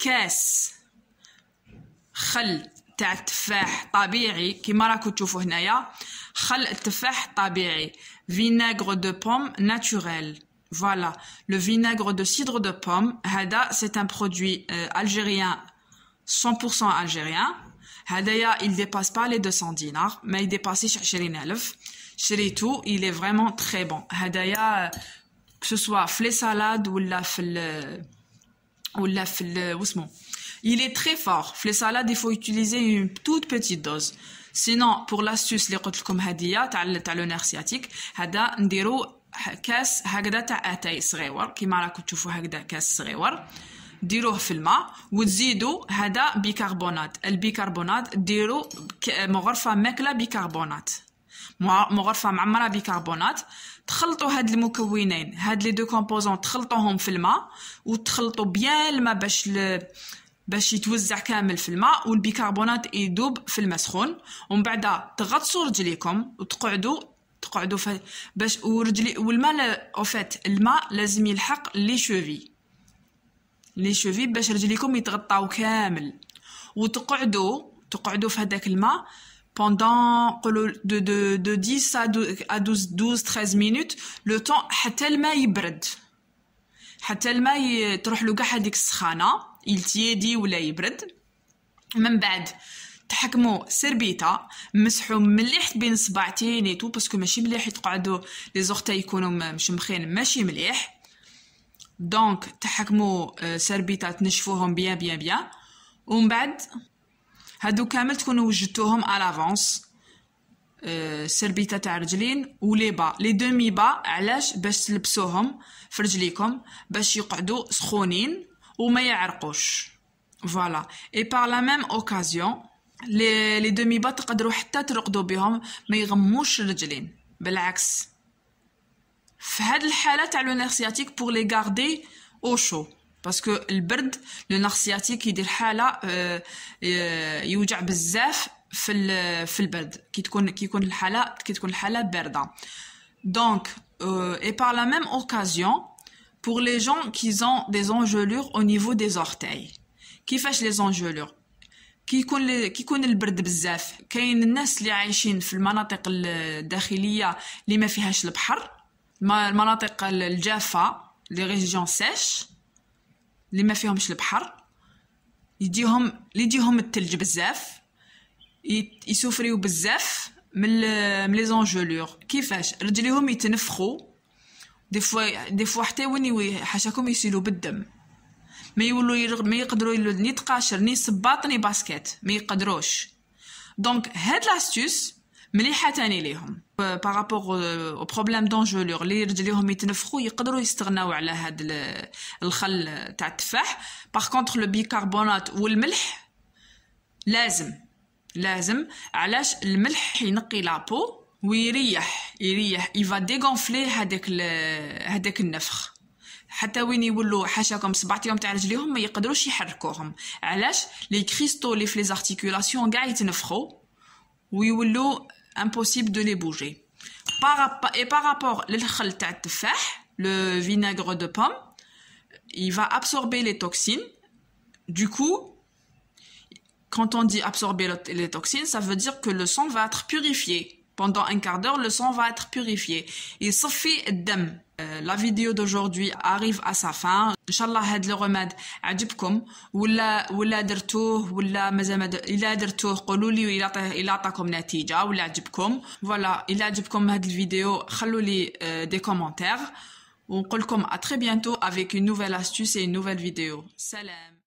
caisse خل تاع التفاح طبيعي le راكو تشوفوا هنايا خل التفاح طبيعي Vinaigre de pomme naturel. Voilà, le vinaigre de cidre de pomme, hada, c'est un produit euh, algérien, 100% algérien. Hadaya, il dépasse pas les 200 dinars, mais il dépasse chez les tout, il est vraiment très bon. Hadaya, euh, que ce soit flé salade ou la flé ou la واسمه il est très fort Les salades, il faut utiliser une toute petite dose sinon pour l'astuce اللي قلت لكم هديه تاع تاع لو نير سياتيك هذا نديرو كاس هكذا تاع اتاي صغيور كيما راكم تشوفوا هكذا كاس صغيور ديروه في الماء وتزيدوا هذا بيكربونات البيكربونات ديروا مغرفه ماكله بيكربونات مغرفه معمره بيكربونات تخلطوا هاد المكونين هاد لي دو كومبوزون تخلطوهم في الماء وتخلطوا بيان الماء باش ل... باش يتوزع كامل في الماء والبيكربونات يذوب في الماء سخون ومن بعد تغطسوا رجليكم وتقعدوا تقعدوا في باش ورجلي والماء ل... اوفيت الماء لازم يلحق لي شوفي لي شوفي باش رجليكم يتغطاو كامل وتقعدوا تقعدوا في هذاك الماء pendant de, de, de 10 à 12, à 12 12 13 minutes le temps حتى الماء يبرد حتى الماء تروح له كاع هذيك السخانه يلتيدي ولا يبرد من بعد تحكموا سربيتا مسحوا مليح بين صبعتين ايتو باسكو ماشي مليح تقعدوا لي زورتاي يكونوا مشمخين ماشي مليح دونك تحكموا سربيتا تنشفوهم بيان بيان بيان ومن بعد هادو كامل تكونوا وجدتوهم على لافونس السربيته تاع رجلين ولي با لي دومي با علاش باش تلبسوهم في رجليكم باش يقعدوا سخونين وما يعرقوش فوالا اي بار لا ميم اوكازيون لي لي دومي با تقدروا حتى ترقدوا بهم ما يغموش الرجلين بالعكس في هاد الحاله تاع لو سياتيك بور لي غاردي او شو باسكو البرد لو نار سياتيك يدير حاله يوجع بزاف في في البرد كي تكون كي يكون الحاله كي تكون الحاله بارده دونك et par la même occasion pour لي جون qui ont des engelures au niveau des orteils كيفاش لي engelures كي يكون كي يكون البرد بزاف كاين الناس اللي عايشين في المناطق الداخليه اللي ما فيهاش البحر المناطق الجافه لي ريجيون سيش اللي ما فيهمش البحر يجيهم اللي يجيهم الثلج بزاف يسوفريو بزاف من من لي زونجولور كيفاش رجليهم يتنفخوا دي فوا دي فوا حتى وين حاشاكم يسيلوا بالدم ما يولوا يرغ... ما يقدروا يلو ني تقاشر ني صباط ني باسكيت ما يقدروش دونك هاد لاستوس مليحه تاني ليهم بارابور او بروبليم دونجولور اللي رجليهم يتنفخوا يقدروا يستغناو على هاد الخل تاع التفاح باغ كونطخ لو بيكربونات والملح لازم لازم علاش الملح ينقي لابو ويريح يريح يفا ديغونفلي هذاك هذاك النفخ حتى وين يولوا حاشاكم سبعة يوم تاع رجليهم ما يقدروش يحركوهم علاش لي كريستو لي في لي زارتيكولاسيون قاع يتنفخوا ويولوا impossible de les bouger. et par rapport le vinaigre de pomme, il va absorber les toxines. Du coup, quand on dit absorber les toxines, ça veut dire que le sang va être purifié. Pendant un quart d'heure, le sang va être purifié. Il suffit d'aim. Euh, la vidéo d'aujourd'hui arrive à sa fin. Inch'Allah, le remède à Dupcom. Ou la, ou la ou la, mazamad, il a d'Ertour, il a, a Natija, ou la Voilà, il a Dupcom, la vidéo, Kolouli, euh, des commentaires. Ou colkom à très bientôt avec une nouvelle astuce et une nouvelle vidéo. Salam.